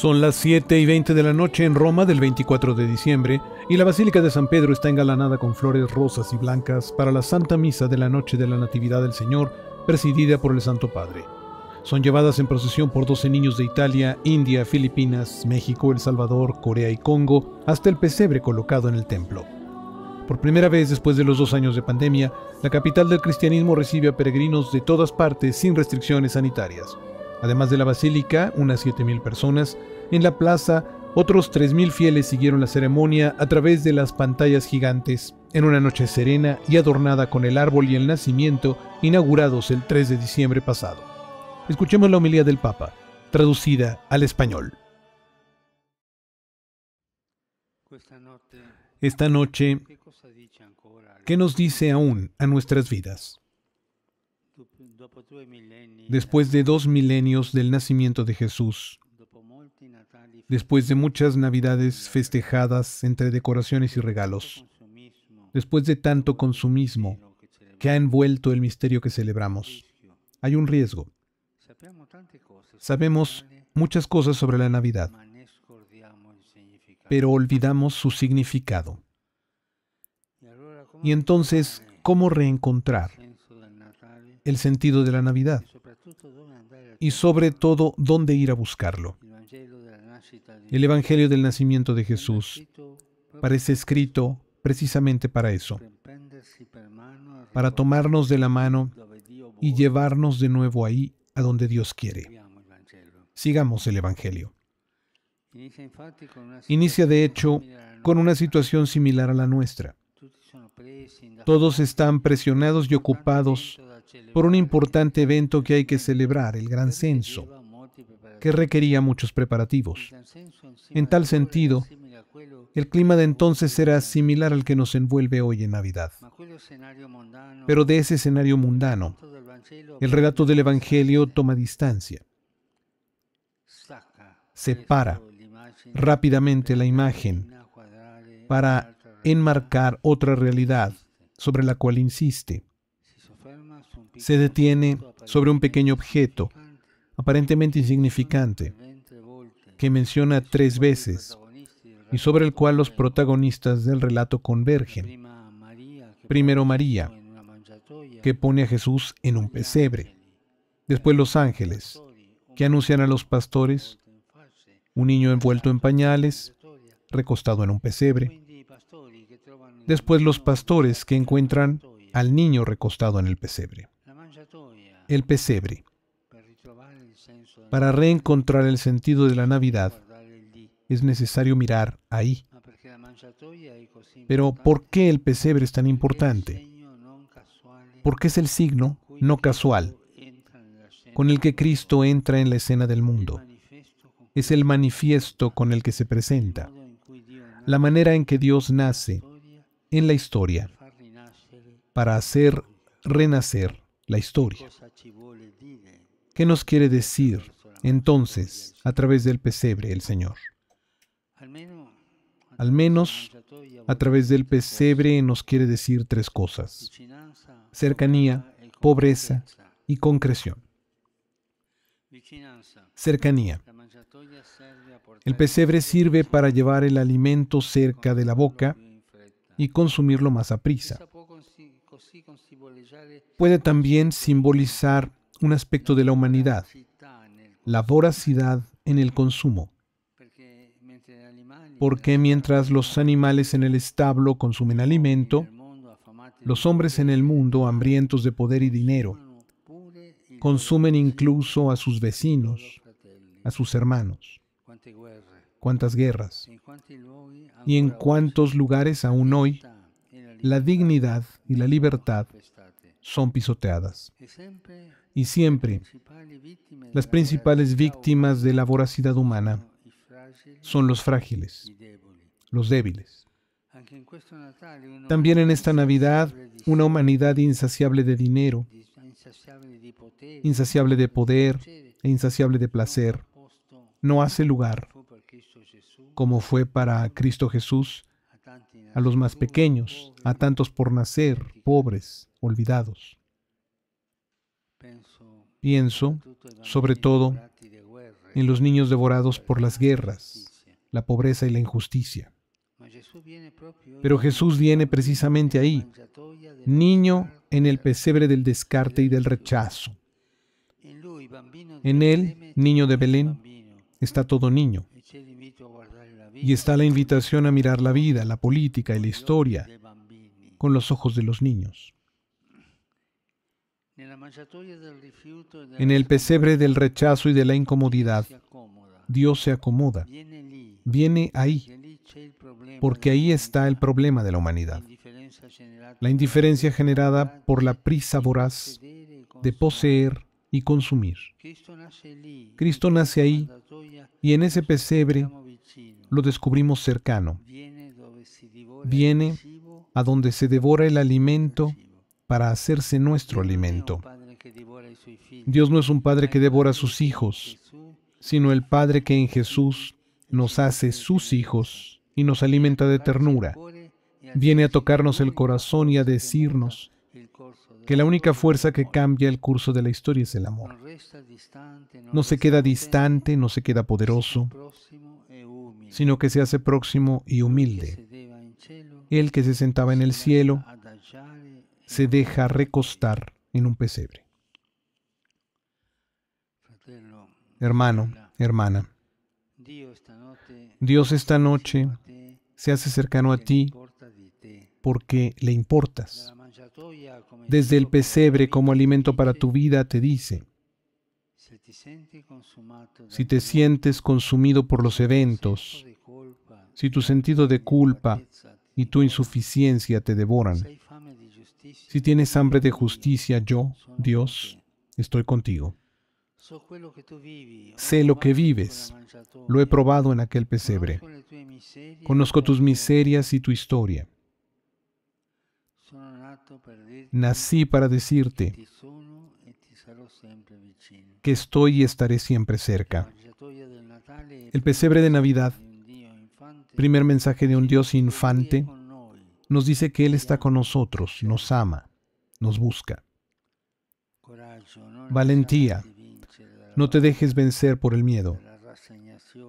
Son las 7 y 20 de la noche en Roma del 24 de diciembre y la Basílica de San Pedro está engalanada con flores rosas y blancas para la Santa Misa de la Noche de la Natividad del Señor, presidida por el Santo Padre. Son llevadas en procesión por 12 niños de Italia, India, Filipinas, México, El Salvador, Corea y Congo, hasta el pesebre colocado en el templo. Por primera vez después de los dos años de pandemia, la capital del cristianismo recibe a peregrinos de todas partes sin restricciones sanitarias. Además de la basílica, unas 7.000 personas, en la plaza, otros 3.000 fieles siguieron la ceremonia a través de las pantallas gigantes, en una noche serena y adornada con el árbol y el nacimiento inaugurados el 3 de diciembre pasado. Escuchemos la homilía del Papa, traducida al español. Esta noche, ¿qué nos dice aún a nuestras vidas? Después de dos milenios del nacimiento de Jesús, después de muchas navidades festejadas entre decoraciones y regalos, después de tanto consumismo que ha envuelto el misterio que celebramos, hay un riesgo. Sabemos muchas cosas sobre la Navidad, pero olvidamos su significado. Y entonces, ¿cómo reencontrar el sentido de la Navidad y sobre todo dónde ir a buscarlo. El Evangelio del nacimiento de Jesús parece escrito precisamente para eso, para tomarnos de la mano y llevarnos de nuevo ahí a donde Dios quiere. Sigamos el Evangelio. Inicia de hecho con una situación similar a la nuestra. Todos están presionados y ocupados por un importante evento que hay que celebrar, el Gran Censo, que requería muchos preparativos. En tal sentido, el clima de entonces era similar al que nos envuelve hoy en Navidad. Pero de ese escenario mundano, el relato del Evangelio toma distancia, separa rápidamente la imagen para enmarcar otra realidad sobre la cual insiste se detiene sobre un pequeño objeto, aparentemente insignificante, que menciona tres veces y sobre el cual los protagonistas del relato convergen. Primero María, que pone a Jesús en un pesebre. Después los ángeles, que anuncian a los pastores un niño envuelto en pañales, recostado en un pesebre. Después los pastores que encuentran al niño recostado en el pesebre el pesebre, para reencontrar el sentido de la Navidad, es necesario mirar ahí. Pero ¿por qué el pesebre es tan importante? Porque es el signo no casual con el que Cristo entra en la escena del mundo. Es el manifiesto con el que se presenta, la manera en que Dios nace en la historia para hacer renacer la historia. ¿Qué nos quiere decir entonces a través del pesebre el Señor? Al menos a través del pesebre nos quiere decir tres cosas. Cercanía, pobreza y concreción. Cercanía. El pesebre sirve para llevar el alimento cerca de la boca y consumirlo más a prisa puede también simbolizar un aspecto de la humanidad, la voracidad en el consumo. Porque mientras los animales en el establo consumen alimento, los hombres en el mundo, hambrientos de poder y dinero, consumen incluso a sus vecinos, a sus hermanos. Cuántas guerras. Y en cuántos lugares aún hoy la dignidad y la libertad son pisoteadas. Y siempre las principales víctimas de la voracidad humana son los frágiles, los débiles. También en esta Navidad, una humanidad insaciable de dinero, insaciable de poder e insaciable de placer, no hace lugar, como fue para Cristo Jesús, a los más pequeños, a tantos por nacer, pobres, olvidados. Pienso, sobre todo, en los niños devorados por las guerras, la pobreza y la injusticia. Pero Jesús viene precisamente ahí, niño en el pesebre del descarte y del rechazo. En él, niño de Belén, está todo niño y está la invitación a mirar la vida, la política y la historia con los ojos de los niños. En el pesebre del rechazo y de la incomodidad, Dios se acomoda, viene ahí, porque ahí está el problema de la humanidad. La indiferencia generada por la prisa voraz de poseer y consumir. Cristo nace ahí y en ese pesebre lo descubrimos cercano. Viene a donde se devora el alimento para hacerse nuestro alimento. Dios no es un Padre que devora a sus hijos, sino el Padre que en Jesús nos hace sus hijos y nos alimenta de ternura. Viene a tocarnos el corazón y a decirnos que la única fuerza que cambia el curso de la historia es el amor. No se queda distante, no se queda poderoso, sino que se hace próximo y humilde. El que se sentaba en el cielo se deja recostar en un pesebre. Hermano, hermana, Dios esta noche se hace cercano a ti porque le importas. Desde el pesebre como alimento para tu vida te dice, si te sientes consumido por los eventos, si tu sentido de culpa y tu insuficiencia te devoran, si tienes hambre de justicia, yo, Dios, estoy contigo. Pues sé lo que vives. Lo he probado en aquel pesebre. Conozco tus miserias y tu historia. Nací para decirte, que estoy y estaré siempre cerca. El pesebre de Navidad, primer mensaje de un Dios infante, nos dice que Él está con nosotros, nos ama, nos busca. Valentía, no te dejes vencer por el miedo,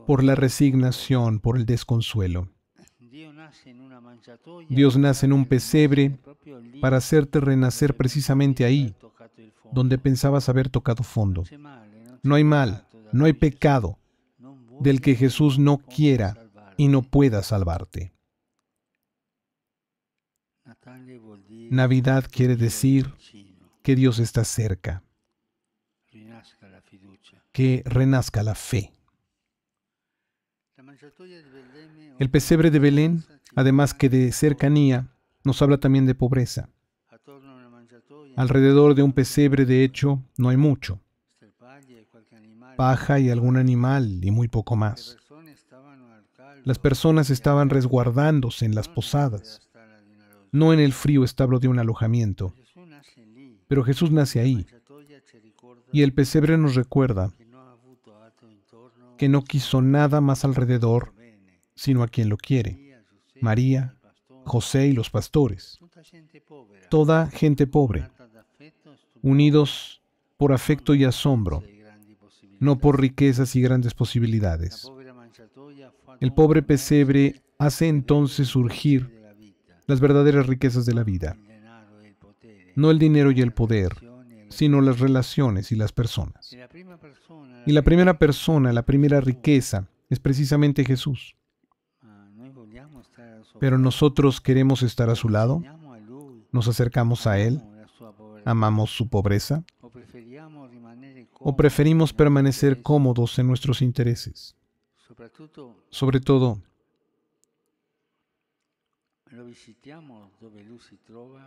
por la resignación, por el desconsuelo. Dios nace en un pesebre para hacerte renacer precisamente ahí, donde pensabas haber tocado fondo. ¿eh? No hay mal, no hay pecado del que Jesús no quiera y no pueda salvarte. Navidad quiere decir que Dios está cerca, que renazca la fe. ¿eh? El pesebre de Belén, además que de cercanía, nos habla también de pobreza. Alrededor de un pesebre, de hecho, no hay mucho. Paja y algún animal y muy poco más. Las personas estaban resguardándose en las posadas, no en el frío establo de un alojamiento. Pero Jesús nace ahí. Y el pesebre nos recuerda que no quiso nada más alrededor, sino a quien lo quiere, María, José y los pastores. Toda gente pobre, unidos por afecto y asombro, no por riquezas y grandes posibilidades. El pobre pesebre hace entonces surgir las verdaderas riquezas de la vida, no el dinero y el poder, sino las relaciones y las personas. Y la primera persona, la primera riqueza, es precisamente Jesús. Pero nosotros queremos estar a su lado, nos acercamos a Él, amamos su pobreza o preferimos permanecer cómodos en nuestros intereses. Sobre todo,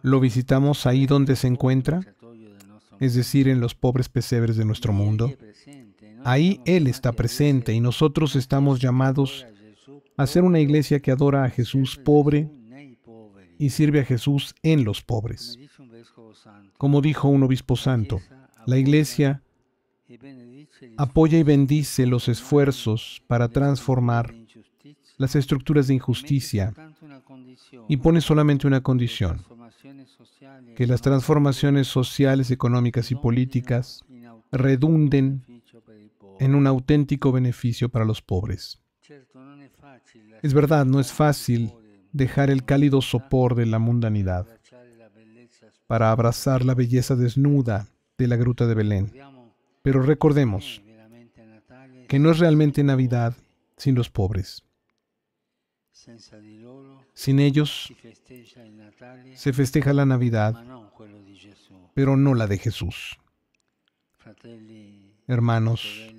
lo visitamos ahí donde se encuentra, es decir, en los pobres pesebres de nuestro mundo. Ahí Él está presente y nosotros estamos llamados a ser una iglesia que adora a Jesús pobre y sirve a Jesús en los pobres. Como dijo un obispo santo, la Iglesia apoya y bendice los esfuerzos para transformar las estructuras de este injusticia y pone solamente una condición, que las transformaciones sociales, económicas y políticas redunden en un auténtico beneficio para los pobres. Es verdad, no es fácil dejar el cálido sopor de la mundanidad para abrazar la belleza desnuda de la gruta de Belén. Pero recordemos que no es realmente Navidad sin los pobres. Sin ellos se festeja la Navidad, pero no la de Jesús. Hermanos,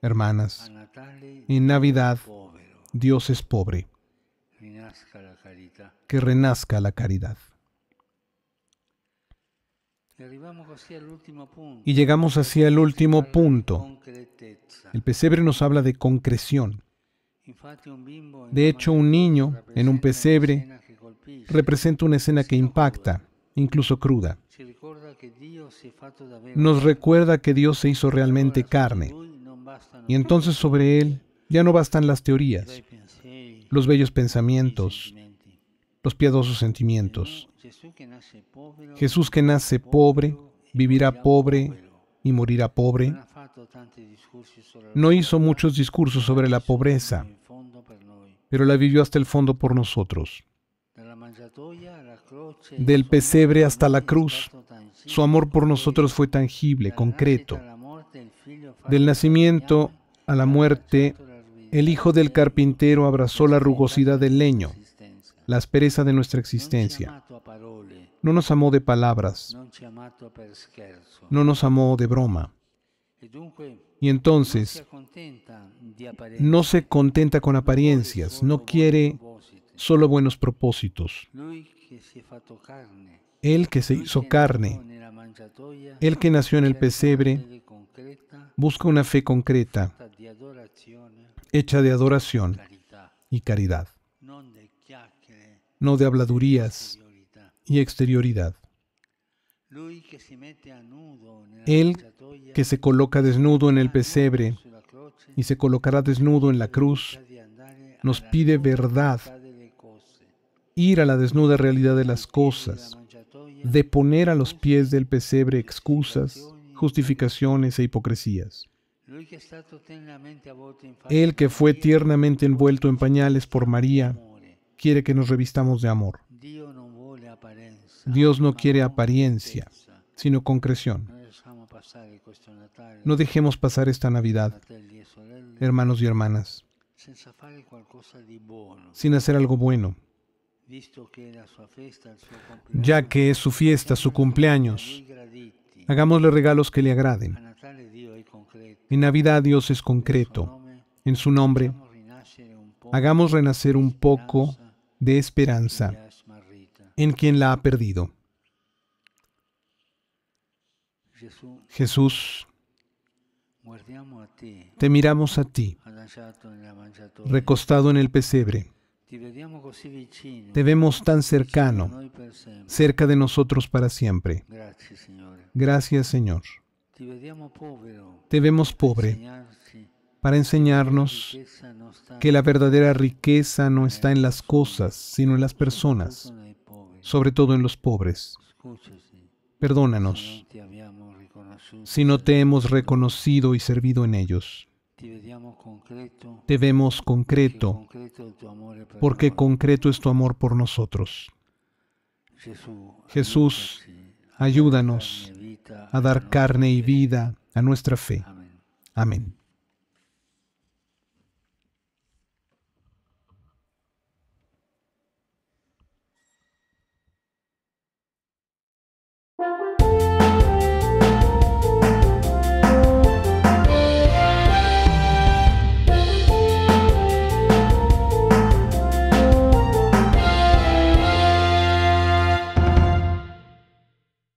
hermanas, en Navidad Dios es pobre. Que renazca la caridad. Y llegamos hacia el último punto. El pesebre nos habla de concreción. De hecho, un niño en un pesebre representa una escena que impacta, incluso cruda. Nos recuerda que Dios se hizo realmente carne. Y entonces sobre Él ya no bastan las teorías, los bellos pensamientos, los piadosos sentimientos. Jesús que nace pobre, vivirá pobre y morirá pobre, no hizo muchos discursos sobre la pobreza, pero la vivió hasta el fondo por nosotros. Del pesebre hasta la cruz, su amor por nosotros fue tangible, concreto. Del nacimiento a la muerte, el hijo del carpintero abrazó la rugosidad del leño, la aspereza de nuestra existencia. No nos amó de palabras. No nos amó de broma. E y entonces no se contenta con apariencias, no quiere solo buenos propósitos. Él que se hizo carne, Él que nació en el pesebre, busca una fe concreta, hecha de adoración y caridad, no de habladurías, y exterioridad. Él que se coloca desnudo en el pesebre y se colocará desnudo en la cruz, nos pide verdad, ir a la desnuda realidad de las cosas, de poner a los pies del pesebre excusas, justificaciones e hipocresías. Él que fue tiernamente envuelto en pañales por María, quiere que nos revistamos de amor. Dios no quiere apariencia, sino concreción. No dejemos pasar esta Navidad, hermanos y hermanas, sin hacer algo bueno, ya que es su fiesta, su cumpleaños. Hagámosle regalos que le agraden. En Navidad Dios es concreto. En su nombre, hagamos renacer un poco de esperanza en quien la ha perdido. Jesús, te miramos a ti, recostado en el pesebre. Te vemos tan cercano, cerca de nosotros para siempre. Gracias, Señor. Te vemos pobre para enseñarnos que la verdadera riqueza no está en las cosas, sino en las personas sobre todo en los pobres. Perdónanos si no te hemos reconocido y servido en ellos. Te vemos concreto, porque concreto es tu amor por nosotros. Jesús, ayúdanos a dar carne y vida a nuestra fe. Amén.